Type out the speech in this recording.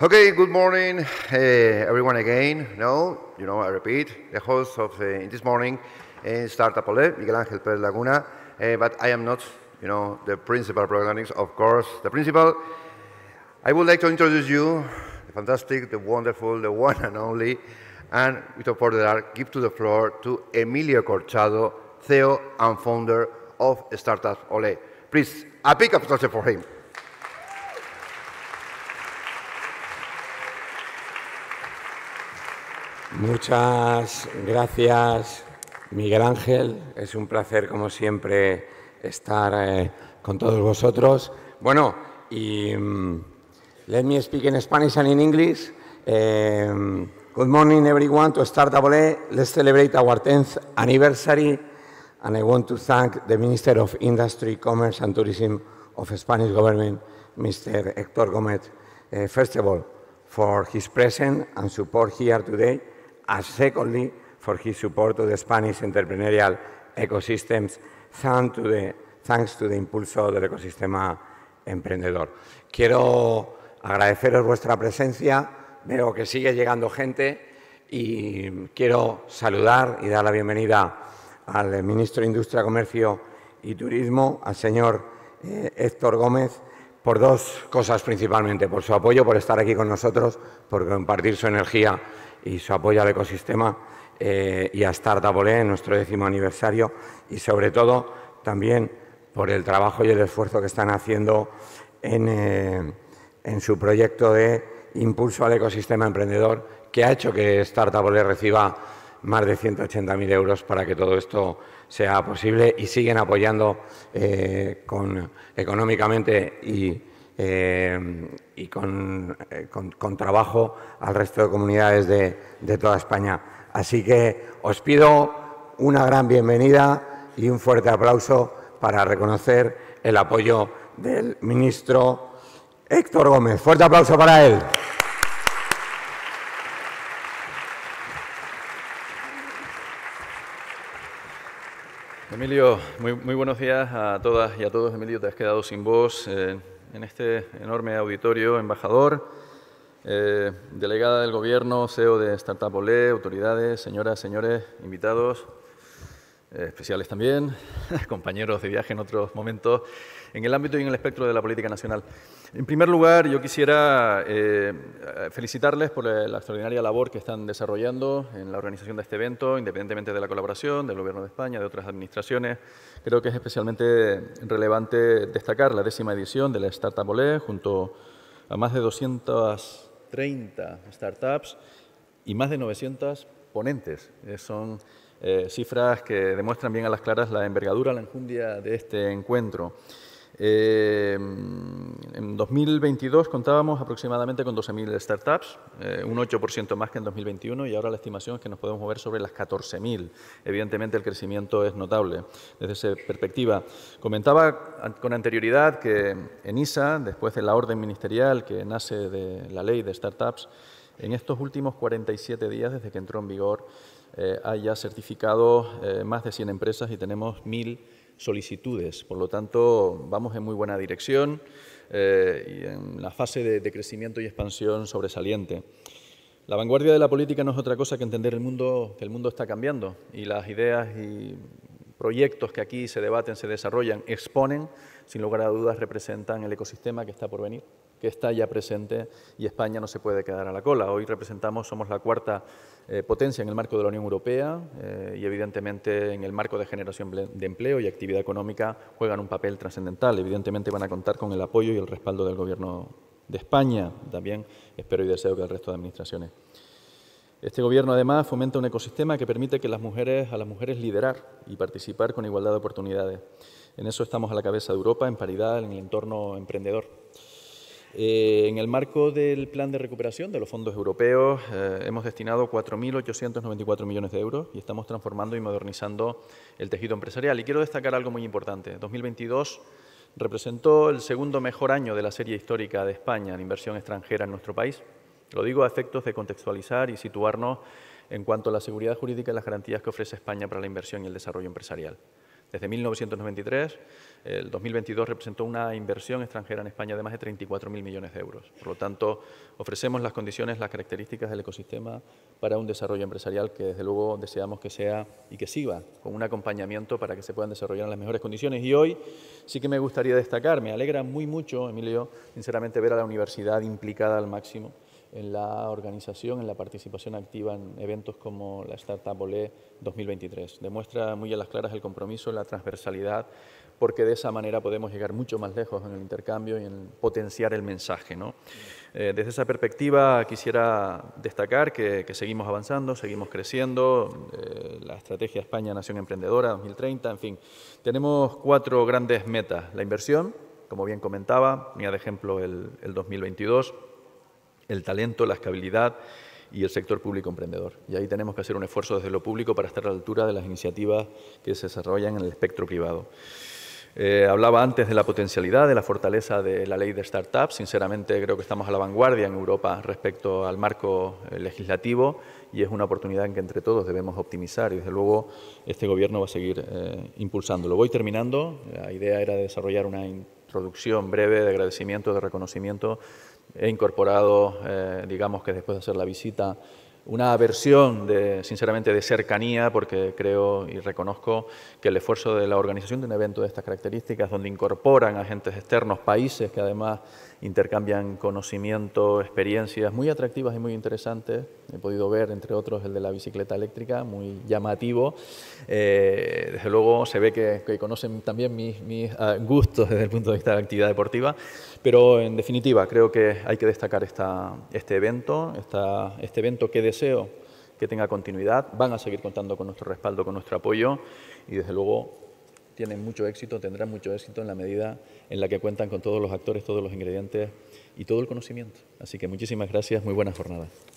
Okay, good morning, uh, everyone again. Now, you know, I repeat, the host of uh, this morning is eh, Startup Ole, Miguel Ángel Pérez Laguna, uh, but I am not, you know, the principal programming, of course, the principal. I would like to introduce you, the fantastic, the wonderful, the one and only, and without further ado, give to the floor to Emilio Corchado, CEO and founder of Startup Ole. Please, a big applause for him. Muchas gracias, Miguel Ángel. Es un placer, como siempre, estar eh, con todos vosotros. Bueno, y mm, let me speak in Spanish and in English. Em, good morning, everyone. To start, let's celebrate our 10th anniversary. And I want to thank the Minister of Industry, Commerce and Tourism of Spanish government, Mr. Héctor Gómez, eh, first of all, for his presence and support here today and secondly, for his support de Spanish entrepreneurial ecosystems thanks to thanks to the impulso del ecosistema emprendedor. Quiero agradeceros vuestra presencia, veo que sigue llegando gente y quiero saludar y dar la bienvenida al ministro de Industria, Comercio y Turismo, al señor eh, Héctor Gómez, por dos cosas principalmente, por su apoyo, por estar aquí con nosotros, por compartir su energía y su apoyo al ecosistema eh, y a Startup en nuestro décimo aniversario y sobre todo también por el trabajo y el esfuerzo que están haciendo en, eh, su proyecto de impulso al ecosistema emprendedor que ha hecho que Startup e reciba más de 180.000 euros para que todo esto sea posible y siguen apoyando eh, económicamente y eh, y eh, con, con, trabajo al resto de comunidades de, toda España. Así que os pido una gran bienvenida y un fuerte aplauso para reconocer el apoyo del ministro Héctor Gómez. Fuerte aplauso para él. Emilio, muy, muy buenos días a todas y a todos. Emilio, te has quedado sin voz. Eh, en este enorme auditorio, embajador, eh, delegada del Gobierno, CEO de Startup autoridades, señoras, señores, invitados, eh, especiales también, compañeros de viaje en otros momentos, en el ámbito y en el espectro de la política nacional. En primer lugar, yo quisiera eh, felicitarles por eh, la extraordinaria labor que están desarrollando en la organización de este evento, independientemente de la colaboración del Gobierno de España, de otras administraciones. Creo que es especialmente relevante destacar la décima edición de la Startup OLE, junto a más de 230 startups y más de 900 ponentes. son eh, cifras que demuestran bien a las claras la envergadura, la enjundia de este encuentro. Eh, en 2022 contábamos aproximadamente con 12.000 startups, eh, un 8% más que en 2021 y ahora la estimación es que nos podemos mover sobre las 14.000. Evidentemente el crecimiento es notable desde esa perspectiva. Comentaba con anterioridad que en ISA, después de la orden ministerial que nace de la ley de startups, en estos últimos 47 días, desde que entró en vigor, haya eh, hay ya certificado eh, más de 100 empresas y tenemos 1.000 solicitudes. Por lo tanto, vamos en muy buena dirección eh, y en la fase de, crecimiento y expansión sobresaliente. La vanguardia de la política no es otra cosa que entender el mundo, que el mundo está cambiando y las ideas y proyectos que aquí se debaten, se desarrollan, exponen, sin lugar a dudas representan el ecosistema que está por venir que está ya presente y España no se puede quedar a la cola. Hoy representamos, somos la cuarta eh, potencia en el marco de la Unión Europea eh, y evidentemente en el marco de generación de empleo y actividad económica juegan un papel trascendental. Evidentemente van a contar con el apoyo y el respaldo del Gobierno de España, también espero y deseo que el resto de administraciones. Este gobierno además fomenta un ecosistema que permite que las mujeres, a las mujeres liderar y participar con igualdad de oportunidades. En eso estamos a la cabeza de Europa, en paridad, en el entorno emprendedor. Eh, en el marco del plan de recuperación de los fondos europeos eh, hemos destinado 4.894 millones de euros y estamos transformando y modernizando el tejido empresarial. Y quiero destacar algo muy importante. 2022 representó el segundo mejor año de la serie histórica de España en inversión extranjera en nuestro país. Lo digo a efectos de contextualizar y situarnos en cuanto a la seguridad jurídica y las garantías que ofrece España para la inversión y el desarrollo empresarial. Desde 1993, el 2022 representó una inversión extranjera en España de más de 34.000 millones de euros. Por lo tanto, ofrecemos las condiciones, las características del ecosistema para un desarrollo empresarial que, desde luego, deseamos que sea y que siga con un acompañamiento para que se puedan desarrollar en las mejores condiciones. Y hoy sí que me gustaría destacar, me alegra muy mucho, Emilio, sinceramente, ver a la universidad implicada al máximo en la organización, en la participación activa en eventos como la Startup OLE 2023. Demuestra muy a las claras el compromiso, la transversalidad, porque de esa manera podemos llegar mucho más lejos en el intercambio y en potenciar el mensaje. ¿no? Eh, desde esa perspectiva quisiera destacar que, seguimos avanzando, seguimos creciendo, eh, la estrategia España Nación Emprendedora 2030, en fin, tenemos cuatro grandes metas. La inversión, como bien comentaba, mira de ejemplo el 2022 el talento, la escabilidad y el sector público emprendedor. Y ahí tenemos que hacer un esfuerzo desde lo público para estar a la altura de las iniciativas que se desarrollan en el espectro privado. Eh, hablaba antes de la potencialidad, de la fortaleza de la ley de startups. Sinceramente creo que estamos a la vanguardia en Europa respecto al marco eh, legislativo y es una oportunidad en que entre todos debemos optimizar y desde luego este gobierno va a seguir eh, impulsándolo. Voy terminando. La idea era desarrollar una introducción breve de agradecimiento, de reconocimiento, he incorporado, eh, digamos que después de hacer la visita, una versión, de, sinceramente, de cercanía, porque creo y reconozco que el esfuerzo de la organización de un evento de estas características, donde incorporan agentes externos, países que además intercambian conocimiento, experiencias muy atractivas y muy interesantes. He podido ver, entre otros, el de la bicicleta eléctrica, muy llamativo. Eh, desde luego se ve que, conocen también mis, mis ah, gustos desde el punto de vista de la actividad deportiva, pero en definitiva creo que hay que destacar esta, este evento, esta, este evento que deseo que tenga continuidad, van a seguir contando con nuestro respaldo, con nuestro apoyo y desde luego tienen mucho éxito, tendrán mucho éxito en la medida en la que cuentan con todos los actores, todos los ingredientes y todo el conocimiento. Así que muchísimas gracias, muy buenas jornadas.